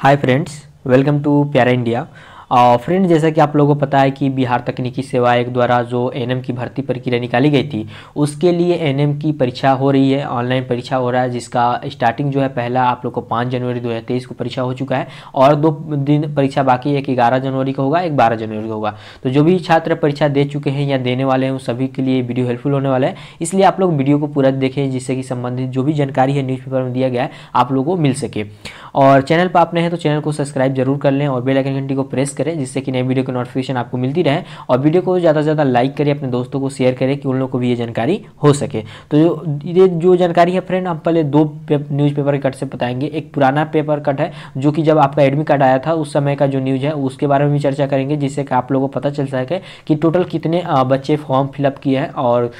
hi friends welcome to प्यारा India friend जैसा कि आप लोगों को पता है कि बिहार तकनीकी सेवा आयोग द्वारा जो एनएम की भर्ती प्रक्रिया निकाली गई थी उसके लिए एनएम की परीक्षा हो रही है ऑनलाइन परीक्षा हो रहा है जिसका स्टार्टिंग जो है पहला आप लोग को पाँच जनवरी 2023 को परीक्षा हो चुका है और दो दिन परीक्षा बाकी एक ग्यारह जनवरी का होगा एक बारह जनवरी का होगा तो जो भी छात्र परीक्षा दे चुके हैं या देने वाले हैं उन सभी के लिए वीडियो हेल्पफुल होने वाला है इसलिए आप लोग वीडियो को पूरा देखें जिससे कि संबंधित जो भी जानकारी है न्यूज़पेपर में दिया गया है आप लोगों को मिल सके और चैनल पर आपने हैं तो चैनल को सब्सक्राइब जरूर कर लें और बेल आइकन घंटी को प्रेस करें जिससे कि नए वीडियो की नोटिफिकेशन आपको मिलती रहे और वीडियो को ज़्यादा से ज़्यादा लाइक करें अपने दोस्तों को शेयर करें कि उन लोगों को भी ये जानकारी हो सके तो जो ये जो जानकारी है फ्रेंड आप पहले दो न्यूज़ पेपर के कट से बताएंगे एक पुराना पेपर कट है जो कि जब आपका एडमिट कार्ड आया था उस समय का जो न्यूज़ है उसके बारे में भी चर्चा करेंगे जिससे कि आप लोगों को पता चल सके कि टोटल कितने बच्चे फॉर्म फिलअप किए हैं और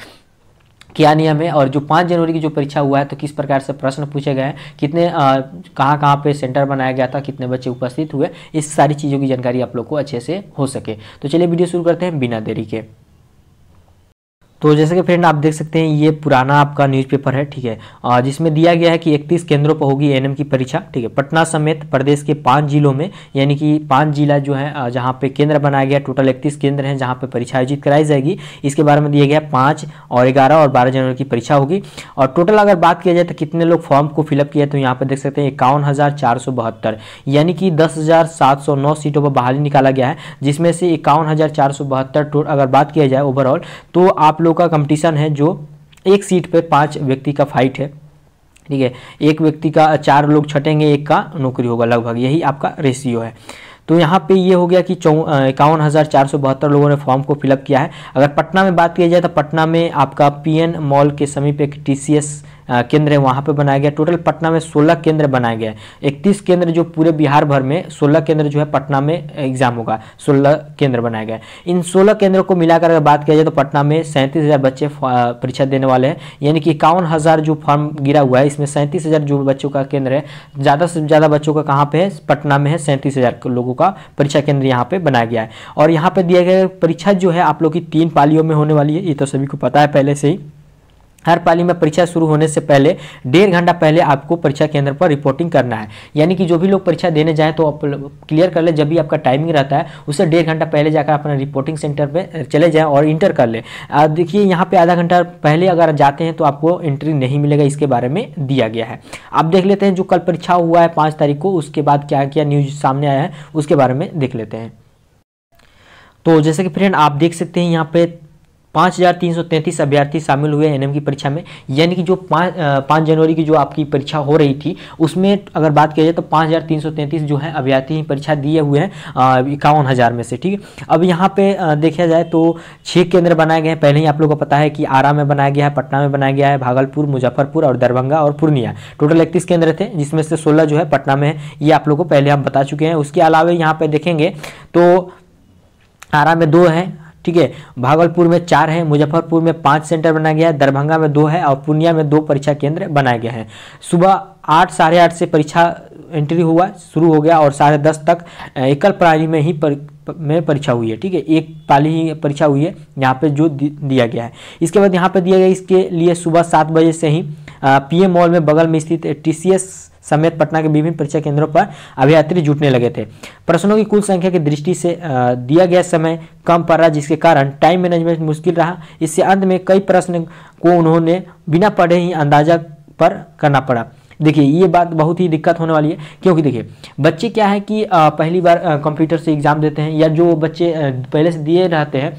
क्या नियम है और जो पाँच जनवरी की जो परीक्षा हुआ है तो किस प्रकार से प्रश्न पूछे गए हैं कितने कहाँ कहाँ पे सेंटर बनाया गया था कितने बच्चे उपस्थित हुए इस सारी चीज़ों की जानकारी आप लोग को अच्छे से हो सके तो चलिए वीडियो शुरू करते हैं बिना देरी के तो जैसे कि फ्रेंड आप देख सकते हैं ये पुराना आपका न्यूज़पेपर है ठीक है जिसमें दिया गया है कि 31 केंद्रों पर होगी एनएम की परीक्षा ठीक है पटना समेत प्रदेश के पांच जिलों में यानी कि पांच जिला जो है जहां पे केंद्र बनाया गया टोटल 31 केंद्र हैं जहां पे परीक्षा आयोजित कराई जाएगी इसके बारे में दिया गया पाँच और ग्यारह और बारह जनवरी की परीक्षा होगी और टोटल अगर बात किया जाए तो कितने लोग फॉर्म को फिलअप किया तो यहाँ पर देख सकते हैं इक्यावन यानी कि दस सीटों पर बहाली निकाला गया है जिसमें से इक्यावन अगर बात किया जाए ओवरऑल तो आप लोग का कंपटीशन है जो एक सीट पे पांच व्यक्ति का फाइट है ठीक है एक व्यक्ति का चार लोग छटेंगे एक का नौकरी होगा लगभग यही आपका रेशियो है तो यहाँ पे ये हो गया कि चौ इक्यावन हज़ार चार सौ बहत्तर लोगों ने फॉर्म को फिलअप किया है अगर पटना में बात की जाए तो पटना में आपका पीएन मॉल के समीप एक टीसीएस केंद्र है वहां पर बनाया गया टोटल पटना में सोलह केंद्र बनाया गया है इकतीस केंद्र जो पूरे बिहार भर में सोलह केंद्र जो है पटना में एग्जाम होगा सोलह केंद्र बनाया गया इन सोलह केंद्रों को मिलाकर अगर बात किया जाए तो पटना में सैंतीस बच्चे परीक्षा देने वाले हैं यानी कि इक्यावन जो फॉर्म गिरा हुआ है इसमें सैंतीस जो बच्चों का केंद्र है ज़्यादा से ज़्यादा बच्चों का कहाँ पे है पटना में है सैंतीस लोगों का परीक्षा केंद्र यहाँ पे बनाया गया है और यहाँ पे दिया गया परीक्षा जो है आप लोग की तीन पालियों में होने वाली है ये तो सभी को पता है पहले से ही हर पाली में परीक्षा शुरू होने से पहले डेढ़ घंटा पहले आपको परीक्षा केंद्र पर रिपोर्टिंग करना है यानी कि जो भी लोग परीक्षा देने जाए तो आप क्लियर कर ले जब भी आपका टाइमिंग रहता है उससे डेढ़ घंटा पहले जाकर अपना रिपोर्टिंग सेंटर पर चले जाएँ और इंटर कर ले देखिए यहाँ पर आधा घंटा पहले अगर जाते हैं तो आपको एंट्री नहीं मिलेगा इसके बारे में दिया गया है आप देख लेते हैं जो कल परीक्षा हुआ है पाँच तारीख को उसके बाद क्या क्या न्यूज सामने आया है उसके बारे में देख लेते हैं तो जैसे कि फ्रेंड आप देख सकते हैं यहाँ पे पाँच हज़ार तीन सौ अभ्यर्थी शामिल हुए एनएम की परीक्षा में यानी कि जो पाँच पाँच जनवरी की जो आपकी परीक्षा हो रही थी उसमें अगर बात किया जाए तो पाँच हज़ार तीन सौ तैंतीस जो है अभ्यर्थी परीक्षा दिए हुए हैं इक्यावन हज़ार में से ठीक है अब यहाँ पे देखा जाए तो छः केंद्र बनाए गए हैं पहले ही आप लोग को पता है कि आरा में बनाया गया है पटना में बनाया गया है भागलपुर मुजफ्फरपुर और दरभंगा और पूर्णिया टोटल इकतीस केंद्र थे जिसमें से सोलह जो है पटना में है ये आप लोग को पहले हम बता चुके हैं उसके अलावा यहाँ पे देखेंगे तो आरा में दो है ठीक है भागलपुर में चार है मुजफ्फरपुर में पाँच सेंटर बनाया गया है दरभंगा में दो है और पूर्णिया में दो परीक्षा केंद्र बनाए गए हैं सुबह आठ साढ़े आठ से परीक्षा एंट्री हुआ शुरू हो गया और साढ़े दस तक एकल प्रणाली में ही पर, में परीक्षा हुई है ठीक है एक पाली ही परीक्षा हुई है यहाँ पे जो दिया गया है इसके बाद यहाँ पे दिया गया इसके लिए सुबह सात बजे से ही पी मॉल में बगल में स्थित टी समेत पटना के विभिन्न परीक्षा केंद्रों पर अभ्यात्री जुटने लगे थे प्रश्नों की कुल संख्या की दृष्टि से दिया गया समय कम पड़ रहा जिसके कारण टाइम मैनेजमेंट मुश्किल रहा इससे अंत में कई प्रश्न को उन्होंने बिना पढ़े ही अंदाजा पर करना पड़ा देखिए ये बात बहुत ही दिक्कत होने वाली है क्योंकि देखिए बच्चे क्या है कि पहली बार कंप्यूटर से एग्ज़ाम देते हैं या जो बच्चे पहले से दिए रहते हैं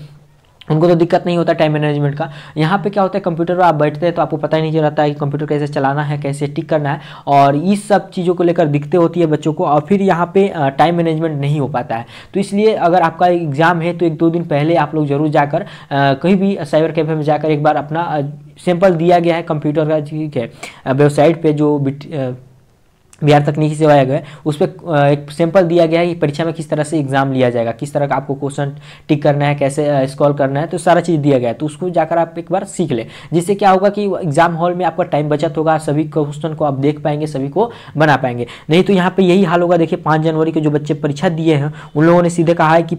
उनको तो दिक्कत नहीं होता टाइम मैनेजमेंट का यहाँ पे क्या होता है कंप्यूटर पर आप बैठते हैं तो आपको पता ही नहीं चलता है कि कंप्यूटर कैसे चलाना है कैसे टिक करना है और इस सब चीज़ों को लेकर दिक्कतें होती है बच्चों को और फिर यहाँ पे टाइम मैनेजमेंट नहीं हो पाता है तो इसलिए अगर आपका एग्ज़ाम है तो एक दो दिन पहले आप लोग जरूर जाकर कहीं भी साइबर कैफे में जाकर एक बार अपना सैंपल दिया गया है कंप्यूटर का ठीक है वेबसाइट पर जो बिहार तकनीकी सेवा आयोग है उस पर एक सैंपल दिया गया है कि परीक्षा में किस तरह से एग्जाम लिया जाएगा किस तरह का आपको क्वेश्चन टिक करना है कैसे स्कॉल करना है तो सारा चीज़ दिया गया है तो उसको जाकर आप एक बार सीख लें जिससे क्या होगा कि एग्जाम हॉल में आपका टाइम बचत होगा सभी क्वेश्चन को आप देख पाएंगे सभी को बना पाएंगे नहीं तो यहाँ पर यही हाल होगा देखिए पाँच जनवरी के जो बच्चे परीक्षा दिए हैं उन लोगों ने सीधे कहा है कि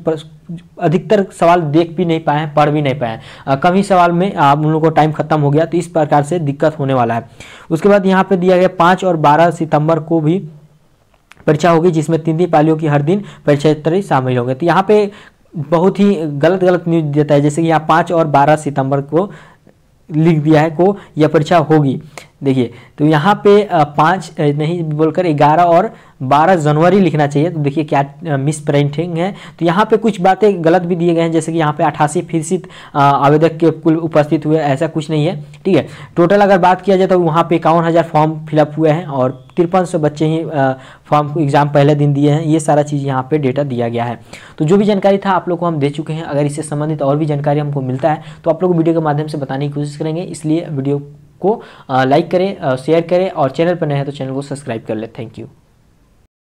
अधिकतर सवाल देख भी नहीं पाए हैं पढ़ भी नहीं पाए हैं सवाल में आप उन लोगों को टाइम खत्म हो गया तो इस प्रकार से दिक्कत होने वाला है उसके बाद यहाँ पे दिया गया पाँच और बारह सितंबर को भी परीक्षा होगी जिसमें तीन तीन पालियों की हर दिन परीक्षा शामिल होंगे तो यहाँ पे बहुत ही गलत गलत न्यूज देता है जैसे कि यहाँ पाँच और बारह सितंबर को लिख दिया है को यह परीक्षा होगी देखिए तो यहाँ पे पाँच नहीं बोलकर ग्यारह और बारह जनवरी लिखना चाहिए तो देखिए क्या मिस प्रिंटिंग है तो यहाँ पे कुछ बातें गलत भी दिए गए हैं जैसे कि यहाँ पे अठासी फीसद आवेदक के कुल उपस्थित हुए ऐसा कुछ नहीं है ठीक है टोटल अगर बात किया जाए तो वहाँ पे इक्यावन हज़ार फॉर्म फिलअप हुए हैं और तिरपन सौ बच्चे ही फॉर्म को एग्ज़ाम पहले दिन दिए हैं ये सारा चीज़ यहाँ पे डेटा दिया गया है तो जो भी जानकारी था आप लोग को हम दे चुके हैं अगर इससे संबंधित और भी जानकारी हमको मिलता है तो आप लोग वीडियो के माध्यम से बताने की कोशिश करेंगे इसलिए वीडियो को लाइक करें शेयर करें और चैनल पर नए हैं तो चैनल को सब्सक्राइब कर लें थैंक यू